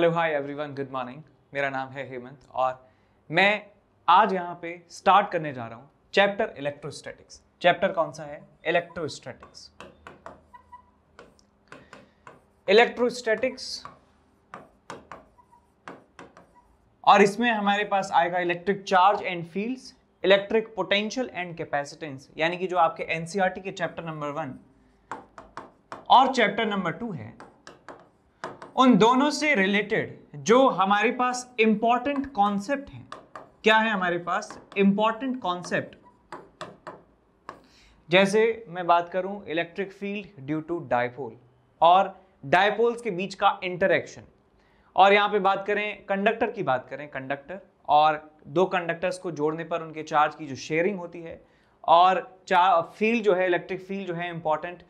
Hello hi everyone good morning मेरा नाम है हेमंत और मैं आज यहाँ पे स्टार्ट करने जा रहा हूँ चैप्टर इलेक्ट्रोस्टैटिक्स चैप्टर कौन सा है इलेक्ट्रोस्टैटिक्स इलेक्ट्रोस्टैटिक्स और इसमें हमारे पास आएगा electric charge and fields electric potential and capacitance यानी कि जो आपके एनसीआरटी e के चैप्टर नंबर वन और चैप्टर नंबर टू है उन दोनों से रिलेटेड जो हमारे पास इंपॉर्टेंट कॉन्सेप्ट है क्या है हमारे पास इंपॉर्टेंट कॉन्सेप्ट जैसे मैं बात करूं electric field due to dipole और डायपोल्स के बीच का इंटरेक्शन और यहां पे बात करें कंडक्टर की बात करें कंडक्टर और दो कंडक्टर्स को जोड़ने पर उनके चार्ज की जो शेयरिंग होती है और चार फील्ड जो है इलेक्ट्रिक फील्ड जो है इंपॉर्टेंट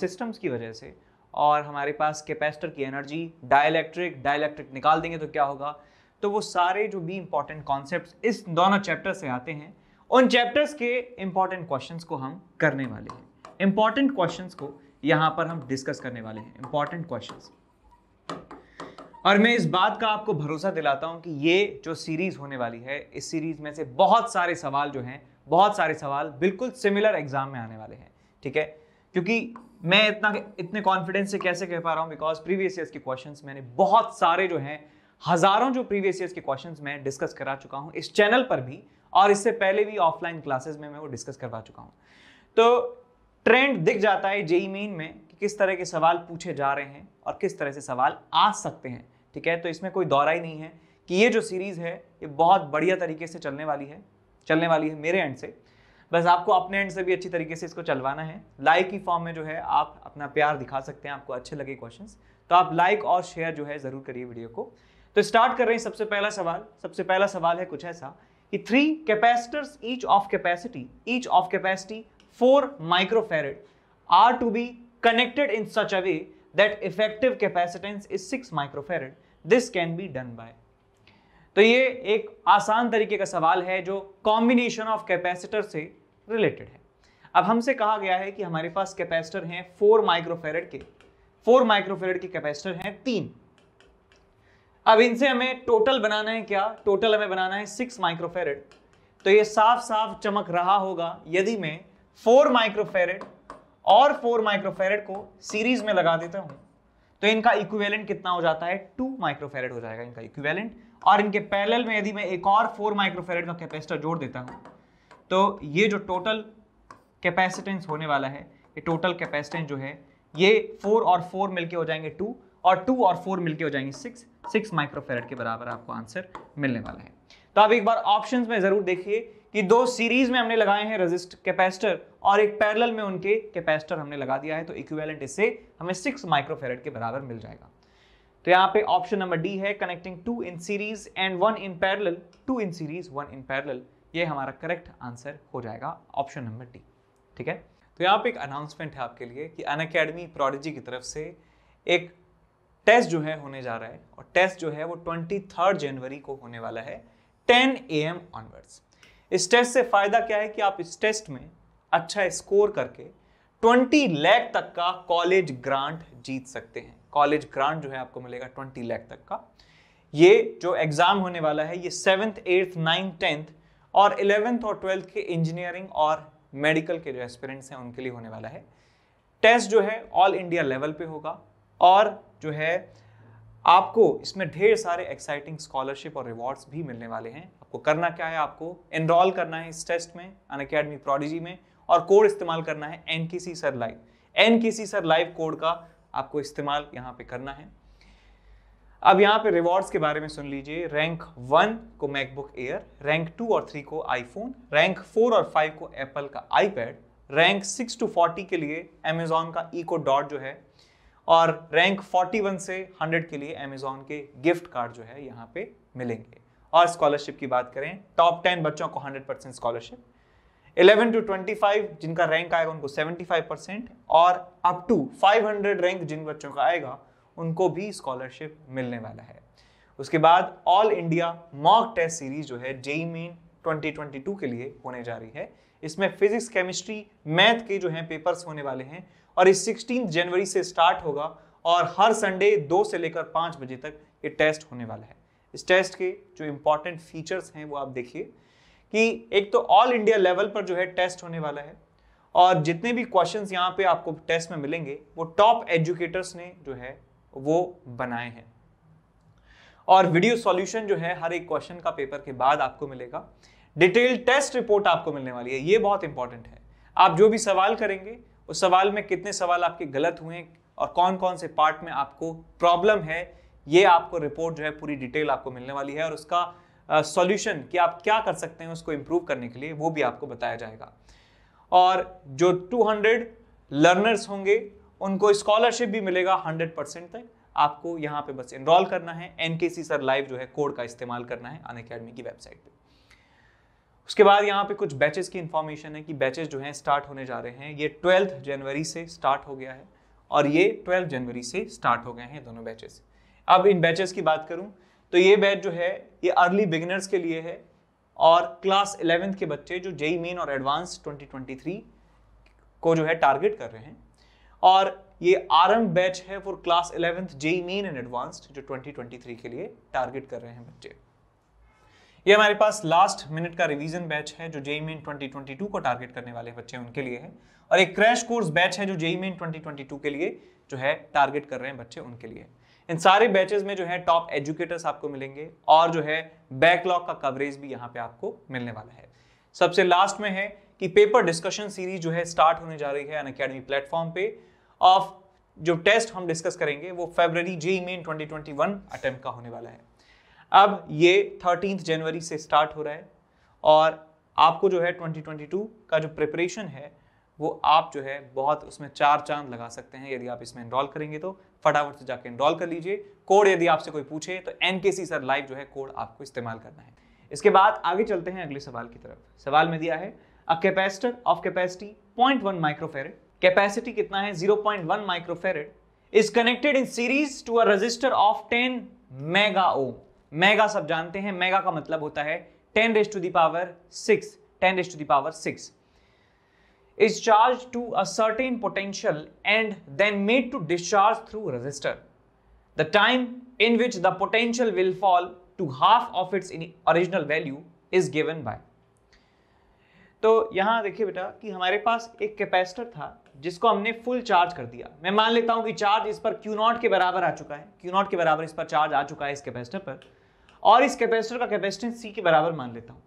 सिस्टम्स की वजह से और हमारे पास कैपेसिटर की एनर्जी डायलैक्ट्रिक डायलैक्ट्रिक निकाल देंगे तो क्या होगा तो वो सारे जो भी इम्पॉर्टेंट कॉन्सेप्ट इस दोनों चैप्टर से आते हैं उन चैप्टर्स के इंपॉर्टेंट क्वेश्चन को हम करने वाले हैं इंपॉर्टेंट क्वेश्चन को यहाँ पर हम डिस्कस करने वाले हैं इंपॉर्टेंट क्वेश्चन और मैं इस बात का आपको भरोसा दिलाता हूँ कि ये जो सीरीज़ होने वाली है इस सीरीज़ में से बहुत सारे सवाल जो हैं बहुत सारे सवाल बिल्कुल सिमिलर एग्जाम में आने वाले हैं ठीक है क्योंकि मैं इतना इतने कॉन्फिडेंस से कैसे कह पा रहा हूँ बिकॉज प्रीवियस ईयर्स के क्वेश्चंस मैंने बहुत सारे जो हैं हज़ारों जो प्रीवियस ईयर्स के क्वेश्चंस मैं डिस्कस करा चुका हूँ इस चैनल पर भी और इससे पहले भी ऑफलाइन क्लासेस में मैं वो डिस्कस करवा चुका हूँ तो ट्रेंड दिख जाता है जेई मेन में कि किस तरह के सवाल पूछे जा रहे हैं और किस तरह से सवाल आ सकते हैं ठीक है तो इसमें कोई दौरा ही नहीं है कि ये जो सीरीज़ है ये बहुत बढ़िया तरीके से चलने वाली है चलने वाली है मेरे एंड से बस आपको अपने एंड से भी अच्छी तरीके से इसको चलवाना है लाइक की फॉर्म में जो है आप अपना प्यार दिखा सकते हैं आपको अच्छे लगे क्वेश्चन तो आप लाइक और शेयर जो है ज़रूर करिए वीडियो को तो स्टार्ट कर रहे हैं सबसे पहला सवाल सबसे पहला सवाल है कुछ ऐसा कि three capacitors each of capacity each of capacity four microfarad are to be connected in such a way that effective capacitance is six microfarad. This can be done by तो ये एक आसान तरीके का सवाल है जो कॉम्बिनेशन ऑफ कैपेसिटर से रिलेटेड है अब हमसे कहा गया है कि हमारे पास कैपेसिटर हैं फोर माइक्रोफेरेड के फोर माइक्रोफेरेड के कैपेसिटर हैं तीन अब इनसे हमें टोटल बनाना है क्या टोटल हमें बनाना है सिक्स माइक्रोफेरेड तो ये साफ साफ चमक रहा होगा यदि मैं फोर माइक्रोफेरेड और फोर माइक्रोफेरेड को सीरीज में लगा देता हूं तो इनका इक्विवेलेंट कितना हो जाता है टू माइक्रोफेरेड हो जाएगा इनका इक्विवेलेंट और इनके पैरेलल में यदि मैं एक और फोर माइक्रोफेरेट का कैपेसिटर जोड़ देता हूँ तो ये जो टोटल कैपेसिटेंस होने वाला है ये टोटल कैपेसिटेंस जो है ये फोर और फोर मिलके हो जाएंगे टू और टू और फोर मिलके हो जाएंगे सिक्स सिक्स माइक्रोफेरेट के बराबर आपको आंसर मिलने वाला है तो आप एक बार ऑप्शन में ज़रूर देखिए कि दो सीरीज में हमने लगाए हैं रेजिस्ट कैपेसिटर और एक पैरेलल में उनके कैपेसिटर हमने लगा दिया है तो इक्विवेलेंट इससे हमें सिक्स माइक्रोफेरेट के बराबर मिल जाएगा तो यहाँ पे ऑप्शन नंबर डी है connecting two in series and one in parallel two in series one in parallel ये हमारा करेक्ट आंसर हो जाएगा ऑप्शन नंबर डी ठीक है तो यहाँ पे एक अनाउंसमेंट है आपके लिए कि अन अकेडमी प्रोडिजी की तरफ से एक टेस्ट जो है होने जा रहा है और टेस्ट जो है वो ट्वेंटी थर्ड जनवरी को होने वाला है टेन ए एम ऑनवर्ड्स इस टेस्ट से फ़ायदा क्या है कि आप इस टेस्ट में अच्छा स्कोर करके 20 लाख तक का कॉलेज ग्रांट जीत सकते हैं कॉलेज ग्रांट जो है आपको मिलेगा ट्वेंटी लैख तक का ये जो एग्ज़ाम होने वाला है ये सेवन्थ एट्थ नाइन्थ टेंथ और इलेवेंथ और ट्वेल्थ के इंजीनियरिंग और मेडिकल के जो एस्पिरेंट्स हैं उनके लिए होने वाला है टेस्ट जो है ऑल इंडिया लेवल पे होगा और जो है आपको इसमें ढेर सारे एक्साइटिंग स्कॉलरशिप और रिवॉर्ड्स भी मिलने वाले हैं आपको करना क्या है आपको एनरोल करना है इस टेस्ट में अन अकेडमी प्रोडिजी में और कोड इस्तेमाल करना है N sir live N sir live code का आपको इस्तेमाल यहाँ पे करना है अब यहाँ पे रिवॉर्ड्स के बारे में सुन लीजिए रैंक वन को मैकबुक एयर रैंक टू और थ्री को आईफोन रैंक फोर और फाइव को एप्पल का iPad rank six two forty के लिए अमेजोन का इको डॉट जो है और रैंक फोर्टी वन से हंड्रेड के लिए अमेजोन के गिफ्ट कार्ड जो है यहाँ पे मिलेंगे और स्कॉलरशिप की बात करें टॉप टेन बच्चों को हंड्रेड परसेंट स्कॉलरशिप 11 टू 25 जिनका रैंक आएगा उनको 75 परसेंट और अप टू 500 रैंक जिन बच्चों का आएगा उनको भी स्कॉलरशिप मिलने वाला है उसके बाद all India mock test series जो है जेई मेन 2022 के लिए होने जा रही है इसमें फिजिक्स केमिस्ट्री मैथ के जो हैं पेपर्स होने वाले हैं और इस सिक्सटीन जनवरी से स्टार्ट होगा और हर संडे दो से लेकर पाँच बजे तक ये टेस्ट होने वाला है इस टेस्ट के जो इम्पॉर्टेंट फीचर्स हैं वो आप देखिए कि एक तो ऑल इंडिया लेवल पर जो है टेस्ट होने वाला है और जितने भी क्वेश्चंस यहाँ पे आपको टेस्ट में मिलेंगे वो टॉप एजुकेटर्स ने जो है वो बनाए हैं और वीडियो सॉल्यूशन जो है हर एक क्वेश्चन का पेपर के बाद आपको मिलेगा डिटेल टेस्ट रिपोर्ट आपको मिलने वाली है ये बहुत इंपॉर्टेंट है आप जो भी सवाल करेंगे उस सवाल में कितने सवाल आपके गलत हुए और कौन कौन से पार्ट में आपको प्रॉब्लम है ये आपको रिपोर्ट जो है पूरी डिटेल आपको मिलने वाली है और उसका सॉल्यूशन कि आप क्या कर सकते हैं उसको इम्प्रूव करने के लिए वो भी आपको बताया जाएगा और जो 200 लर्नर्स होंगे उनको स्कॉलरशिप भी मिलेगा 100 परसेंट तक आपको यहाँ पे बस इनरोल करना है एन सी सर लाइव जो है कोड का इस्तेमाल करना है अन अकेडमी की वेबसाइट पर उसके बाद यहाँ पे कुछ बैचेस की इन्फॉर्मेशन है कि बैचेस जो हैं स्टार्ट होने जा रहे हैं ये ट्वेल्थ जनवरी से स्टार्ट हो गया है और ये ट्वेल्थ जनवरी से स्टार्ट हो गए हैं दोनों बैचेस अब इन बैचेस की बात करूँ तो ये बैच जो है ये अर्ली बिगिनर्स के लिए है और क्लास इलेवेंथ के बच्चे जो जेई मेन और एडवांस 2023 को जो है टारगेट कर रहे हैं और ये आरम बैच है for class eleventh JEE Main and advanced जो 2023 के लिए टारगेट कर रहे हैं बच्चे ये हमारे पास लास्ट मिनट का रिवीजन बैच है जो जेई मेन 2022 को टारगेट करने वाले बच्चे उनके लिए है और एक क्रैश कोर्स बैच है जो जेई मेन 2022 के लिए जो है टारगेट कर रहे हैं बच्चे उनके लिए है इन सारे बैचेस में जो है टॉप एजुकेटर्स आपको मिलेंगे और जो है बैकलॉग का कवरेज भी यहाँ पे आपको मिलने वाला है सबसे लास्ट में है कि पेपर डिस्कशन सीरीज जो है स्टार्ट होने जा रही है अन अकेडमी प्लेटफॉर्म पे ऑफ जो टेस्ट हम डिस्कस करेंगे वो February JEE Main one attempt का होने वाला है अब ये थर्टीन जनवरी से स्टार्ट हो रहा है और आपको जो है टू का जो प्रिपरेशन है वो आप जो है बहुत उसमें चार चांद लगा सकते हैं यदि आप इसमें इनरोल करेंगे तो फटाफट से जाकर इनरोल कर लीजिए कोड यदि आपसे कोई पूछे तो एन के सी सर लाइव जो है कोड आपको इस्तेमाल करना है इसके बाद आगे चलते हैं अगले सवाल की तरफ सवाल में दिया है a capacitor of capacity point one microfarad capacity कितना है zero point one microfarad is connected in series to a resistor of ten mega ohm mega सब जानते हैं मेगा का मतलब होता है ten raise to the power six ten raise to the power six is charged to a certain potential and then made to discharge through resistor. The time in which the potential will fall to half of its original value is given by. तो यहां देखिए बेटा कि हमारे पास एक capacitor था जिसको हमने फुल चार्ज कर दिया मैं मान लेता हूं कि चार्ज इस पर क्यू नॉट के बराबर आ चुका है क्यू नॉट के बराबर इस पर चार्ज आ चुका है इस कैपेसिटर पर और इस कैपेसिटर का कैपेसिटेंस सी के बराबर मान लेता हूं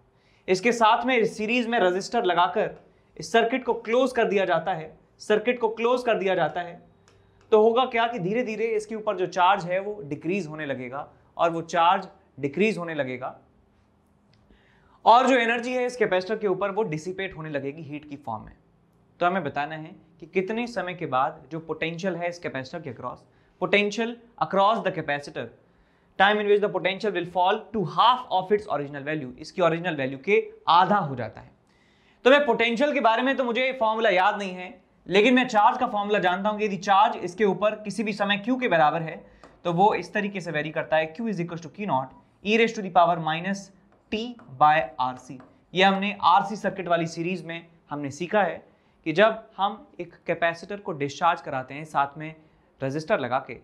इसके साथ में सीरीज में रजिस्टर लगाकर इस सर्किट को क्लोज कर दिया जाता है सर्किट को क्लोज कर दिया जाता है तो होगा क्या कि धीरे धीरे इसके ऊपर जो चार्ज है वो डिक्रीज होने लगेगा और वो चार्ज डिक्रीज होने लगेगा और जो एनर्जी है इस कैपेसिटर के ऊपर वो डिसिपेट होने लगेगी हीट की फॉर्म में तो हमें बताना है कि कितने समय के बाद जो पोटेंशियल है इस कैपेसिटर के across potential across the capacitor time in which the potential will fall to half of its original value इसकी ओरिजिनल वैल्यू के आधा हो जाता है तो मैं पोटेंशियल के बारे में तो मुझे फॉर्मूला याद नहीं है लेकिन मैं चार्ज का फॉर्मूला जानता हूँ कि यदि चार्ज इसके ऊपर किसी भी समय क्यू के बराबर है तो वो इस तरीके से वेरी करता है Q is equal to q naught E raise to the power minus T by R C ये हमने आर सी सर्किट वाली सीरीज में हमने सीखा है कि जब हम एक कैपेसिटर को डिस्चार्ज कराते हैं साथ में रजिस्टर लगा के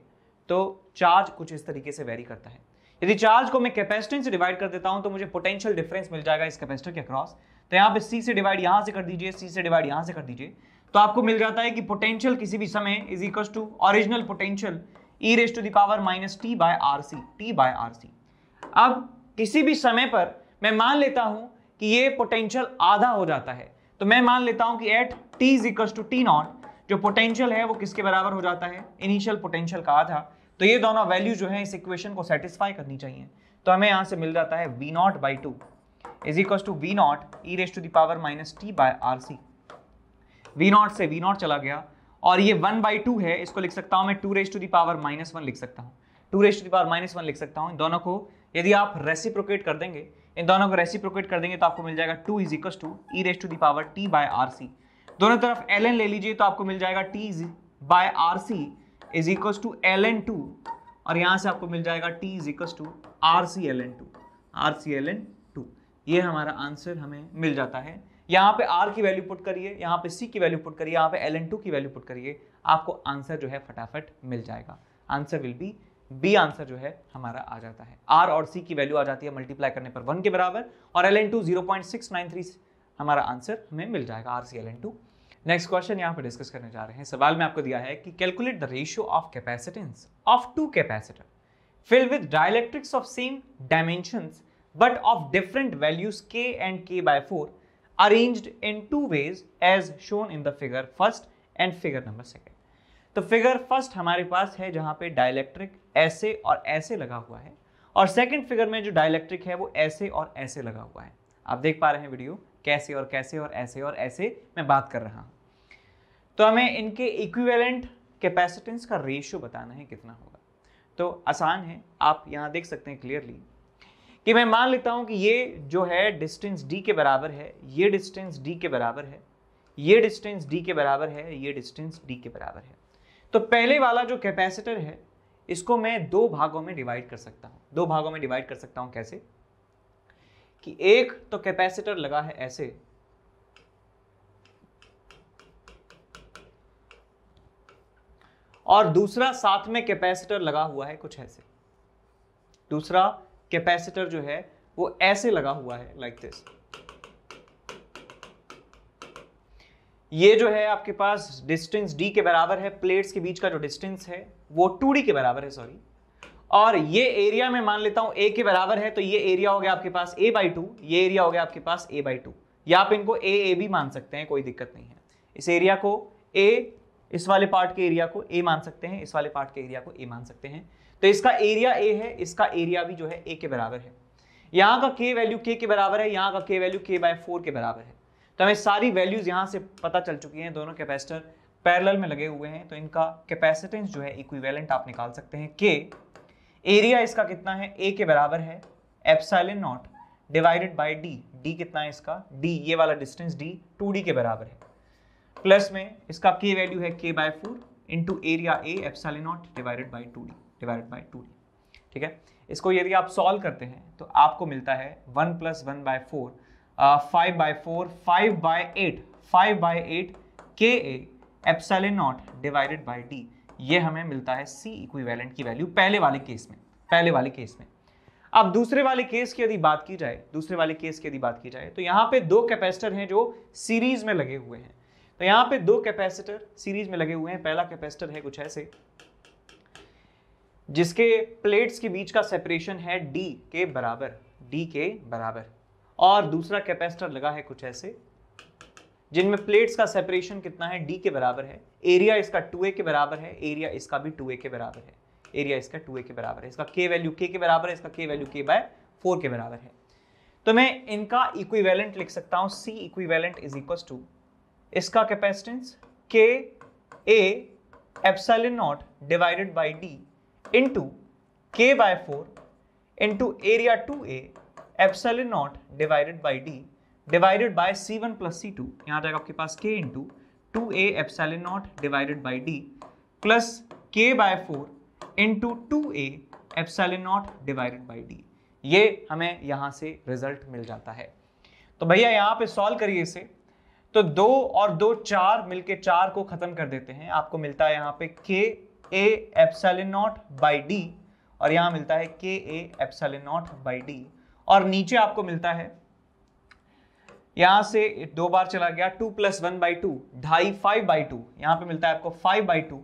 तो चार्ज कुछ इस तरीके से वेरी करता है यदि चार्ज को मैं कैपेसिटेंस से डिवाइड कर देता हूं तो मुझे पोटेंशियल डिफरेंस मिल जाएगा इस कैपेसिटर के अक्रॉस तो यहाँ पे सी से डिवाइड यहाँ से कर दीजिए सी से डिवाइड यहाँ से कर दीजिए तो आपको मिल जाता है कि पोटेंशियल किसी भी समय is equal to original potential E raise to the power minus T by R C T by R C अब किसी भी समय पर मैं मान लेता हूं कि ये पोटेंशियल आधा हो जाता है तो मैं मान लेता हूं कि at T is equal to T naught जो पोटेंशियल है वो किसके बराबर हो जाता है इनिशियल पोटेंशियल का आधा तो ये दोनों वैल्यू जो है इस इक्वेशन को सेटिस्फाई करनी चाहिए तो हमें यहाँ से मिल जाता है V naught by two is equal to V naught E raise to the power minus T by R C V naught से वी नॉट चला गया और ये वन बाई टू है इसको लिख सकता हूं मैं two raise to the power minus one लिख सकता हूँ two raise to the power minus one लिख सकता हूँ इन दोनों को यदि आप रेसिप्रोकेट कर देंगे इन दोनों को रेसिप्रोकेट कर देंगे तो आपको मिल जाएगा two is equal to E raise to the power T by R C दोनों तरफ एल एन ले लीजिए तो आपको मिल जाएगा T by R C is equal to L N two और यहाँ से आपको मिल जाएगा T is equal to R C L N two R C L N ये हमारा आंसर हमें मिल जाता है यहाँ पे आर की वैल्यू पुट करिए यहाँ पे C की वैल्यू पुट करिए यहाँ पे एल एन टू की वैल्यू पुट करिए आपको आंसर जो है फटाफट मिल जाएगा answer will be B answer जो है हमारा आ जाता है R और C की वैल्यू आ जाती है मल्टीप्लाई करने पर वन के बराबर और L N two zero point six nine three हमारा आंसर हमें मिल जाएगा R C L N two next question यहाँ पर डिस्कस करने जा रहे हैं सवाल में आपको दिया है कि calculate the ratio of capacitance of two capacitor fill with dielectrics of same dimensions but of different values K and K by four arranged in two ways as shown in the figure first and figure number second तो figure first हमारे पास है जहाँ पे dielectric ऐसे और ऐसे लगा हुआ है और सेकेंड फिगर में जो डायलैक्ट्रिक है वो ऐसे और ऐसे लगा हुआ है आप देख पा रहे हैं वीडियो कैसे और कैसे और ऐसे और ऐसे मैं बात कर रहा हूँ तो हमें इनके इक्विवेलेंट कैपेसिटेंस का रेशियो बताना है कितना होगा तो आसान है आप यहाँ देख सकते हैं क्लियरली कि मैं मान लेता हूं कि ये जो है डिस्टेंस डी के बराबर है ये डिस्टेंस डी के बराबर है ये डिस्टेंस डी के बराबर है ये डिस्टेंस डी के बराबर है तो पहले वाला जो कैपेसिटर है इसको मैं दो भागों में डिवाइड कर सकता हूं दो भागों में डिवाइड कर सकता हूं कैसे कि एक तो कैपेसिटर लगा है ऐसे और दूसरा साथ में कैपेसिटर लगा हुआ है कुछ ऐसे दूसरा कैपेसिटर जो है वो ऐसे लगा हुआ है लाइक like दिस ये जो है आपके पास डिस्टेंस डी के बराबर है प्लेट्स के बीच का जो डिस्टेंस है वो टू के बराबर है सॉरी और ये एरिया मैं मान लेता हूं ए के बराबर है तो ये एरिया हो गया आपके पास ए बाई टू ये एरिया हो गया आपके पास ए बाई टू या आप इनको ए ए भी मान सकते हैं कोई दिक्कत नहीं है इस एरिया को ए इस वाले पार्ट के एरिया को ए मान सकते हैं इस वाले पार्ट के एरिया को ए मान सकते हैं तो इसका एरिया ए है इसका एरिया भी जो है ए के बराबर है यहाँ का के वैल्यू के के बराबर है यहाँ का के वैल्यू के बाय फोर के बराबर है तो हमें सारी वैल्यूज यहाँ से पता चल चुकी हैं दोनों कैपेसिटर पैरेलल में लगे हुए हैं तो इनका कैपेसिटेंस जो है इक्विवेलेंट आप निकाल सकते हैं के एरिया इसका कितना है ए के बराबर है epsilon naught divided by D D कितना है इसका डी ये वाला डिस्टेंस डी टू डी के बराबर है प्लस में इसका के वैल्यू है K by four into area A epsilon naught divided by two D divide by two ठीक है इसको यदि आप सॉल्व करते हैं तो आपको मिलता है one plus one by four five by four five by eight five by eight K A epsilon naught divided by D ये हमें मिलता है सी इक्विवेलेंट की वैल्यू पहले वाले केस में पहले वाले केस में अब दूसरे वाले केस की यदि बात की जाए दूसरे वाले केस की यदि बात की जाए तो यहाँ पे दो कैपेसिटर हैं जो सीरीज में लगे हुए हैं तो यहाँ पे दो कैपेसिटर सीरीज में लगे हुए हैं पहला कैपेसिटर है कुछ ऐसे जिसके प्लेट्स के बीच का सेपरेशन है डी के बराबर डी के बराबर और दूसरा कैपेसिटर लगा है कुछ ऐसे जिनमें प्लेट्स का सेपरेशन कितना है डी के बराबर है एरिया इसका टू ए के बराबर है एरिया इसका भी टू ए के बराबर है एरिया इसका टू के बराबर है इसका के वैल्यू के के बराबर है इसका के वैल्यू के बाय फोर के बराबर है तो मैं इनका इक्विवेलेंट लिख सकता हूँ C equivalent is equal to इसका capacitance K A epsilon naught divided by D into K by four into area two A epsilon naught divided by D divided by C one plus C two यहाँ जाएगा आपके पास K into two A epsilon naught divided by D plus K by four into two A epsilon naught divided by D ये हमें यहाँ से result मिल जाता है तो भैया यहाँ पे सॉल्व करिए इसे तो दो और दो चार मिलके चार को खत्म कर देते हैं आपको मिलता है यहाँ पे K A epsilon naught by D और यहां मिलता है K A epsilon naught by D और नीचे आपको मिलता है यहां से दो बार चला गया two plus one by two ढाई फाइव बाई टू यहां पे मिलता है आपको five by two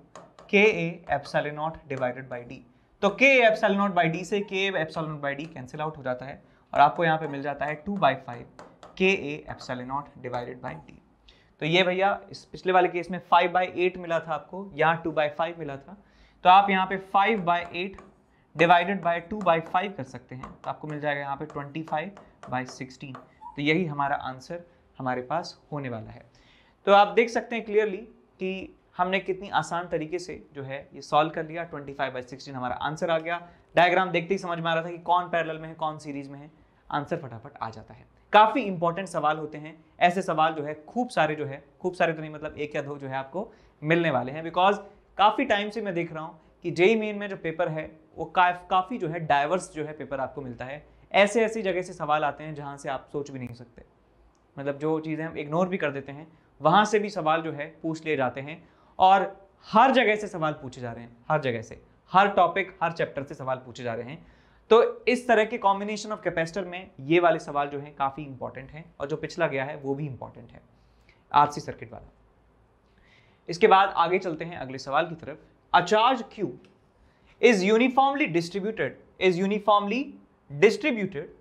K A epsilon naught divided by D तो K A epsilon naught by D से K A epsilon naught by D cancel out हो जाता है और आपको यहां पे मिल जाता है to by five K A epsilon naught divided by D तो ये भैया इस पिछले वाले केस में फाइव बाई एट मिला था आपको यहाँ टू बाई फाइव मिला था तो आप यहाँ पे five by eight divided by two by five कर सकते हैं तो आपको मिल जाएगा यहाँ पे ट्वेंटी फाइव बाई सिक्सटीन तो यही हमारा आंसर हमारे पास होने वाला है तो आप देख सकते हैं क्लियरली कि हमने कितनी आसान तरीके से जो है ये सॉल्व कर लिया 25 फाइव बाई सिक्सटीन हमारा आंसर आ गया डायग्राम देखते ही समझ में आ रहा था कि कौन पैरेलल में है कौन सीरीज में है आंसर फटाफट आ जाता है काफ़ी इंपॉर्टेंट सवाल होते हैं ऐसे सवाल जो है खूब सारे जो है खूब सारे तो नहीं मतलब एक या दो जो है आपको मिलने वाले हैं बिकॉज काफ़ी टाइम से मैं देख रहा हूँ कि जेई मेन e e में जो पेपर है वो काफ़ी जो है डाइवर्स जो है पेपर आपको मिलता है ऐसे ऐसी जगह से सवाल आते हैं जहाँ से आप सोच भी नहीं सकते मतलब जो चीज़ें हम इग्नोर भी कर देते हैं वहाँ से भी सवाल जो है पूछ लिए जाते हैं और हर जगह से सवाल पूछे जा रहे हैं हर जगह से हर टॉपिक हर चैप्टर से सवाल पूछे जा रहे हैं तो इस तरह के कॉम्बिनेशन ऑफ कैपेसिटर में ये वाले सवाल जो है काफ़ी इंपॉर्टेंट हैं और जो पिछला गया है वो भी इंपॉर्टेंट है आरसी सर्किट वाला इसके बाद आगे चलते हैं अगले सवाल की तरफ a charge Q is uniformly distributed is uniformly distributed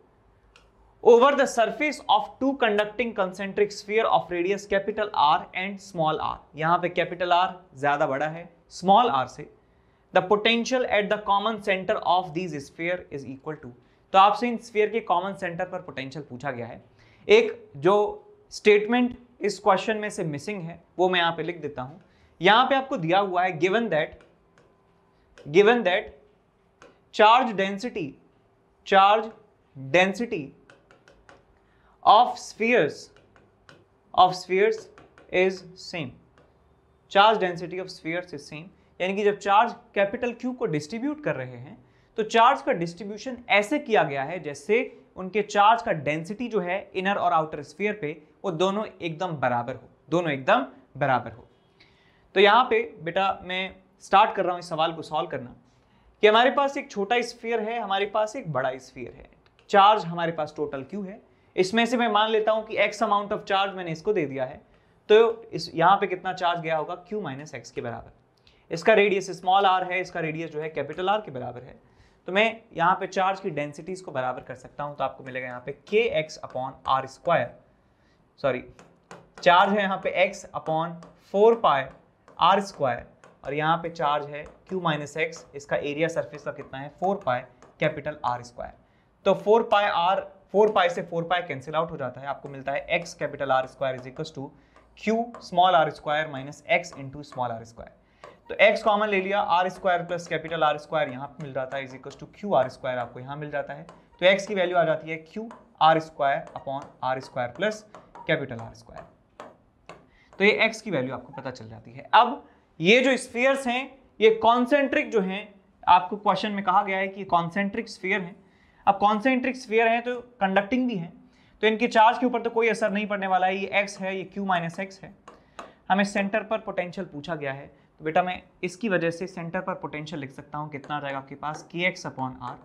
over the surface of two conducting concentric sphere of radius capital R and small R यहां पे कैपिटल आर ज्यादा बड़ा है स्मॉल आर से the potential at the common centre of these sphere is equal to तो आपसे इन sphere के कॉमन सेंटर पर पोटेंशियल पूछा गया है एक जो स्टेटमेंट इस क्वेश्चन में से मिसिंग है वो मैं यहां पे लिख देता हूं यहां पे आपको दिया हुआ है given that given that charge density charge density of spheres of spheres is same charge density of spheres is same यानी कि जब चार्ज कैपिटल क्यू को डिस्ट्रीब्यूट कर रहे हैं तो चार्ज का डिस्ट्रीब्यूशन ऐसे किया गया है जैसे उनके चार्ज का डेंसिटी जो है इनर और आउटर स्फीयर पे वो दोनों एकदम बराबर हो दोनों एकदम बराबर हो तो यहाँ पे बेटा मैं स्टार्ट कर रहा हूँ इस सवाल को सॉल्व करना कि हमारे पास एक छोटा स्फीयर है हमारे पास एक बड़ा स्फीयर है चार्ज हमारे पास टोटल क्यू है इसमें से मैं मान लेता हूँ कि एक्स अमाउंट ऑफ चार्ज मैंने इसको दे दिया है तो इस यहाँ पे कितना चार्ज गया होगा क्यू माइनस एक्स के बराबर इसका रेडियस स्मॉल आर है इसका रेडियस जो है कैपिटल आर के बराबर है तो मैं यहाँ पे चार्ज की डेंसिटीज को बराबर कर सकता हूँ तो आपको मिलेगा यहाँ पे K X upon R square sorry charge है यहाँ पे X upon four pi R square और यहाँ पे चार्ज है क्यू माइनस एक्स इसका एरिया सरफेस का कितना है four pi capital R square तो four pi R four pi से फोर पाए कैंसिल आउट हो जाता है आपको मिलता है X capital R square is equal to Q small R square minus X into small R square तो x common ले लिया R square plus capital R square यहाँ मिल जाता है is equal to Q R square आपको यहाँ मिल जाता है तो x की वैल्यू आ जाती है Q R square upon R square plus capital R square तो ये x की वैल्यू आपको पता चल जाती है अब ये जो स्फीयर्स हैं ये कॉन्सेंट्रिक जो हैं आपको क्वेश्चन में कहा गया है कि कॉन्सेंट्रिक स्फीयर हैं अब कॉन्सेंट्रिक स्फीयर हैं तो कंडक्टिंग भी हैं तो इनके चार्ज के ऊपर तो कोई असर नहीं पड़ने वाला है ये एक्स है ये क्यू माइनस एक्स है हमें सेंटर पर पोटेंशियल पूछा गया है तो बेटा मैं इसकी वजह से सेंटर पर पोटेंशियल लिख सकता हूँ कितना रहेगा आपके पास के एक्स अपॉन आर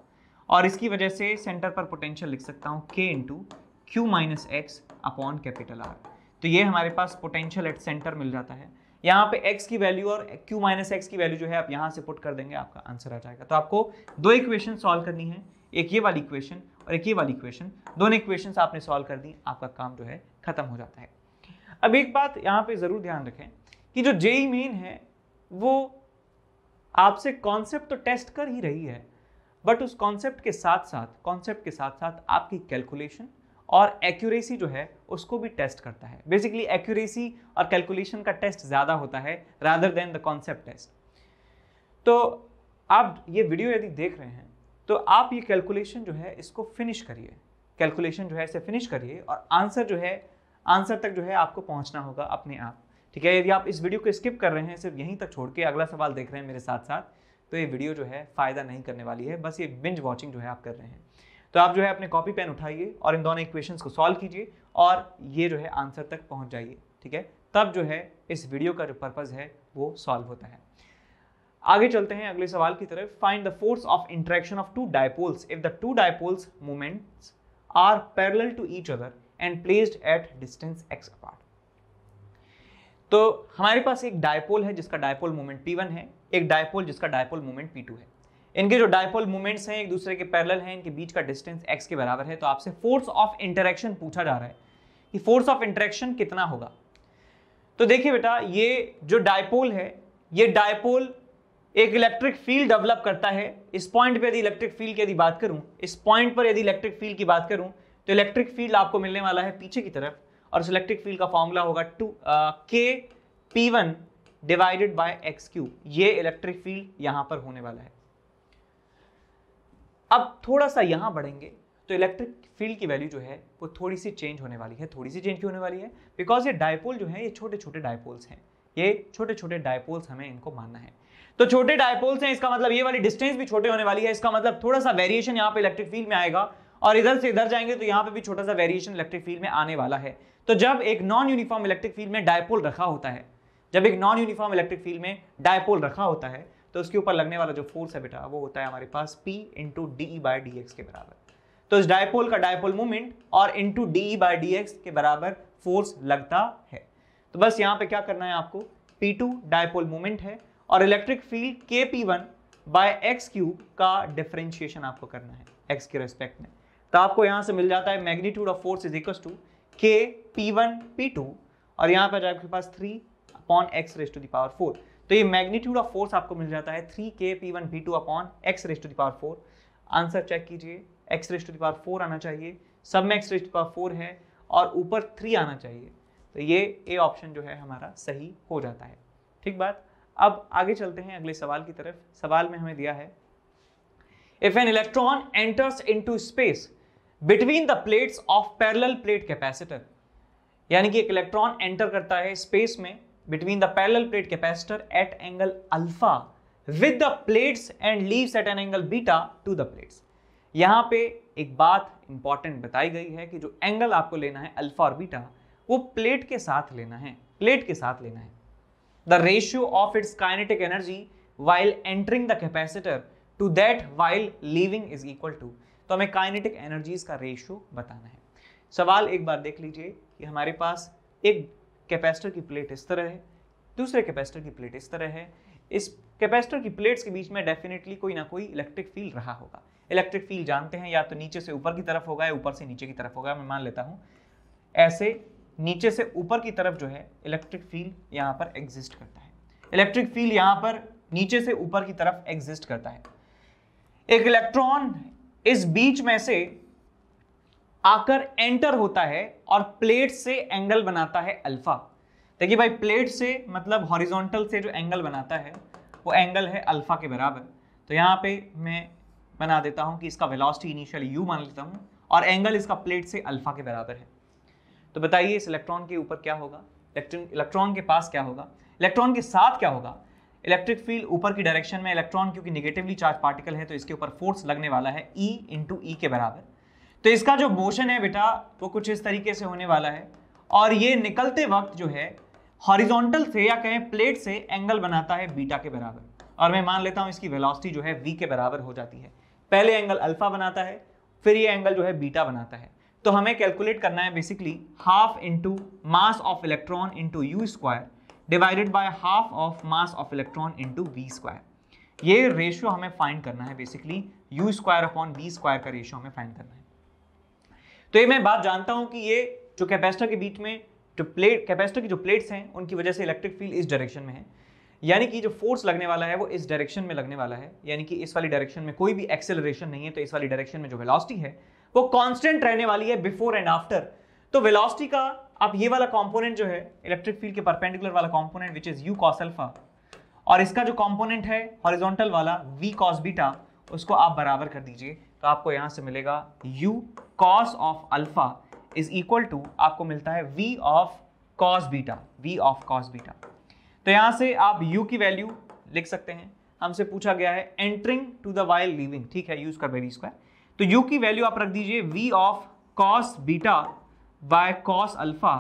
और इसकी वजह से सेंटर पर पोटेंशियल लिख सकता हूँ K into Q minus X upon capital R तो ये हमारे पास पोटेंशियल एट सेंटर मिल जाता है यहाँ पे x की वैल्यू और q माइनस एक्स की वैल्यू जो है आप यहाँ से पुट कर देंगे आपका आंसर आ जाएगा तो आपको दो इक्वेशन सॉल्व करनी है एक ये वाली इक्वेशन और एक ये वाली इक्वेशन दोनों इक्वेशन आपने सॉल्व कर दी आपका काम जो है खत्म हो जाता है अब एक बात यहाँ पे ज़रूर ध्यान रखें कि जो जेई मेन है वो आपसे कॉन्सेप्ट तो टेस्ट कर ही रही है बट उस कॉन्सेप्ट के साथ साथ कॉन्सेप्ट के साथ साथ आपकी कैलकुलेशन और एक्यूरेसी जो है उसको भी टेस्ट करता है बेसिकली एक्यूरेसी और कैलकुलेशन का टेस्ट ज़्यादा होता है rather than the concept test तो आप ये वीडियो यदि देख रहे हैं तो आप ये कैलकुलेशन जो है इसको फिनिश करिए कैलकुलेशन जो है इसे फिनिश करिए और आंसर जो है आंसर तक जो है आपको पहुंचना होगा अपने आप ठीक है यदि आप इस वीडियो को स्किप कर रहे हैं सिर्फ यहीं तक छोड़ के अगला सवाल देख रहे हैं मेरे साथ साथ तो ये वीडियो जो है फ़ायदा नहीं करने वाली है बस ये बिंज वॉचिंग जो है आप कर रहे हैं तो आप जो है अपने कॉपी पेन उठाइए और इन दोनों इक्वेशंस को सॉल्व कीजिए और ये जो है आंसर तक पहुँच जाइए ठीक है तब जो है इस वीडियो का जो पर्पज़ है वो सॉल्व होता है आगे चलते हैं अगले सवाल की तरफ find the force of interaction of two dipoles if the two dipoles movements are parallel to each other and placed at distance X apart तो हमारे पास एक डायपोल है जिसका डायपोल मोमेंट पी वन है एक डायपोल जिसका डायपोल मोमेंट पी टू है इनके जो डायपोल मोमेंट्स हैं एक दूसरे के पैरल हैं इनके बीच का डिस्टेंस एक्स के बराबर है तो आपसे फोर्स ऑफ इंटरेक्शन पूछा जा रहा है कि फोर्स ऑफ इंटरेक्शन कितना होगा तो देखिए बेटा ये जो डायपोल है ये डायपोल एक इलेक्ट्रिक फील्ड डेवलप करता है इस पॉइंट पे यदि इलेक्ट्रिक फील्ड की यदि बात करूं इस पॉइंट पर यदि इलेक्ट्रिक फील्ड की बात करूं तो इलेक्ट्रिक फील्ड आपको मिलने वाला है पीछे की तरफ और उस इलेक्ट्रिक फील्ड का फॉर्मूला होगा two K P one divided by X cube ये इलेक्ट्रिक फील्ड यहां पर होने वाला है अब थोड़ा सा यहां बढ़ेंगे तो इलेक्ट्रिक फील्ड की वैल्यू जो है वो थोड़ी सी चेंज होने वाली है थोड़ी सी चेंज क्यों होने वाली है बिकॉज ये डायपोल जो है ये छोटे छोटे डायपोल्स हैं ये छोटे छोटे डायपोल्स हमें इनको मानना है तो छोटे डायपोल्स हैं इसका मतलब ये वाली डिस्टेंस भी छोटे होने वाली है इसका मतलब थोड़ा सा वेरिएशन यहाँ पे इलेक्ट्रिक फील्ड में आएगा और इधर से इधर जाएंगे तो यहाँ पे भी छोटा सा वेरिएशन इलेक्ट्रिक फील्ड में आने वाला है तो जब एक नॉन यूनिफॉर्म इलेक्ट्रिक फील्ड में डायपोल रखा होता है जब एक नॉन यूनिफॉर्म इलेक्ट्रिक फील्ड में डायपोल रखा होता है तो उसके ऊपर लगने वाला जो फोर्स है बेटा वो होता है हमारे पास P into D by D X के बराबर तो इस डायपोल का डायपोल मूवमेंट और into D by D X के बराबर फोर्स लगता है तो बस यहाँ पे क्या करना है आपको P2 डायपोल मूवमेंट है और electric field K P one by X cube का डिफ्रेंशिएशन आपको करना है एक्स के रेस्पेक्ट में तो आपको यहाँ से मिल जाता है magnitude of force is equal to K P one P two और यहाँ पर आपके पास three upon X raise to the power four तो ये मैग्नीट्यूड ऑफ फोर्स आपको मिल जाता है three K P one P two upon X raise to the power four answer check कीजिए X raise to the power four आना चाहिए सब में X raise to power four है और ऊपर थ्री आना चाहिए तो ये ए ऑप्शन जो है हमारा सही हो जाता है ठीक बात अब आगे चलते हैं अगले सवाल की तरफ सवाल में हमें दिया है if an electron enters into space between the plates of parallel plate capacitor यानी कि एक इलेक्ट्रॉन एंटर करता है स्पेस में between the parallel plate capacitor at angle alpha with the plates and leaves at an angle beta to the plates यहाँ पे एक बात इंपॉर्टेंट बताई गई है कि जो एंगल आपको लेना है अल्फा और बीटा वो प्लेट के साथ लेना है प्लेट के साथ लेना है the ratio of its kinetic energy while entering the capacitor to that while leaving is equal to तो हमें काइनेटिक एनर्जीज का रेशियो बताना है सवाल एक बार देख लीजिए कि हमारे पास एक कैपेसिटर की प्लेट इस तरह है दूसरे कैपेसिटर की प्लेट इस तरह है इस कैपेसिटर की प्लेट्स के बीच में डेफिनेटली कोई ना कोई इलेक्ट्रिक फील्ड रहा होगा इलेक्ट्रिक फील्ड जानते हैं या तो नीचे से ऊपर की तरफ होगा या ऊपर से नीचे की तरफ होगा मैं मान लेता हूँ ऐसे नीचे से ऊपर की तरफ जो है इलेक्ट्रिक फील्ड यहाँ पर एग्जिस्ट करता है इलेक्ट्रिक फील्ड यहाँ पर नीचे से ऊपर की तरफ एग्जिस्ट करता है एक इलेक्ट्रॉन इस बीच में से आकर एंटर होता है और प्लेट से एंगल बनाता है अल्फा देखिए भाई प्लेट से मतलब हॉरिजॉन्टल से जो एंगल बनाता है वो एंगल है अल्फा के बराबर तो यहाँ पे मैं बना देता हूँ कि इसका वेलोसिटी इनिशियल यू मान लेता हूँ और एंगल इसका प्लेट से अल्फा के बराबर है तो बताइए इस इलेक्ट्रॉन के ऊपर क्या होगा इलेक्ट्रॉन इलेक्ट्रॉन के पास क्या होगा इलेक्ट्रॉन के साथ क्या होगा इलेक्ट्रिक फील्ड ऊपर की डायरेक्शन में इलेक्ट्रॉन क्योंकि निगेटिवली चार्ज पार्टिकल है तो इसके ऊपर फोर्स लगने वाला है ई e इंटू e के बराबर तो इसका जो मोशन है बेटा वो कुछ इस तरीके से होने वाला है और ये निकलते वक्त जो है हॉरिजॉन्टल से या कहें प्लेट से एंगल बनाता है बीटा के बराबर और मैं मान लेता हूं इसकी वेलोसिटी जो है वी के बराबर हो जाती है पहले एंगल अल्फा बनाता है फिर ये एंगल जो है बीटा बनाता है तो हमें कैलकुलेट करना है basically half into mass of electron into u square divided by half of mass of electron into v square ये रेशियो हमें फाइंड करना है basically u square upon v square का रेशियो हमें फाइंड करना है तो ये मैं बात जानता हूं कि ये जो कैपेसिटर के बीच में जो प्लेट कैपेसिटर की जो प्लेट्स हैं उनकी वजह से इलेक्ट्रिक फील्ड इस डायरेक्शन में है यानी कि जो फोर्स लगने वाला है वो इस डायरेक्शन में लगने वाला है यानी कि इस वाली डायरेक्शन में कोई भी एक्सेलरेशन नहीं है तो इस वाली डायरेक्शन में जो वेलोसिटी है वो कांस्टेंट रहने वाली है बिफोर एंड आफ्टर तो वेलोसिटी का अब ये वाला कंपोनेंट जो है इलेक्ट्रिक फील्ड के परपेंडिकुलर वाला component which is u cos alpha और इसका जो कंपोनेंट है हॉरिजॉन्टल वाला वी कॉस बीटा उसको आप बराबर कर दीजिए तो आपको यहां से मिलेगा u cos of alpha is equal to आपको मिलता है v of cos beta v of cos beta तो यहां से आप u की वैल्यू लिख सकते हैं हमसे पूछा गया है entering to the while leaving ठीक है यूज कर बेबी स्क्वायर तो u की वैल्यू आप रख दीजिए v of cos beta by cos alpha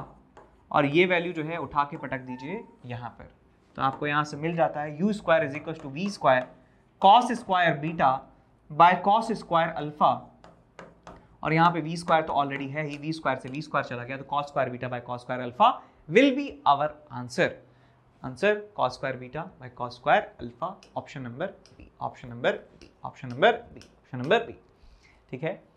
और ये वैल्यू जो है उठा के पटक दीजिए यहाँ पर तो आपको यहाँ से मिल जाता है u square is equal to v square cos square beta by cos square alpha और यहाँ पे वी स्क्वायर तो ऑलरेडी है ही वी स्क्वायर से वी स्क्वायर चला गया तो cos square beta by cos square alpha will be our answer answer cos square beta by cos square alpha option number B option number B option number B option number B ठीक है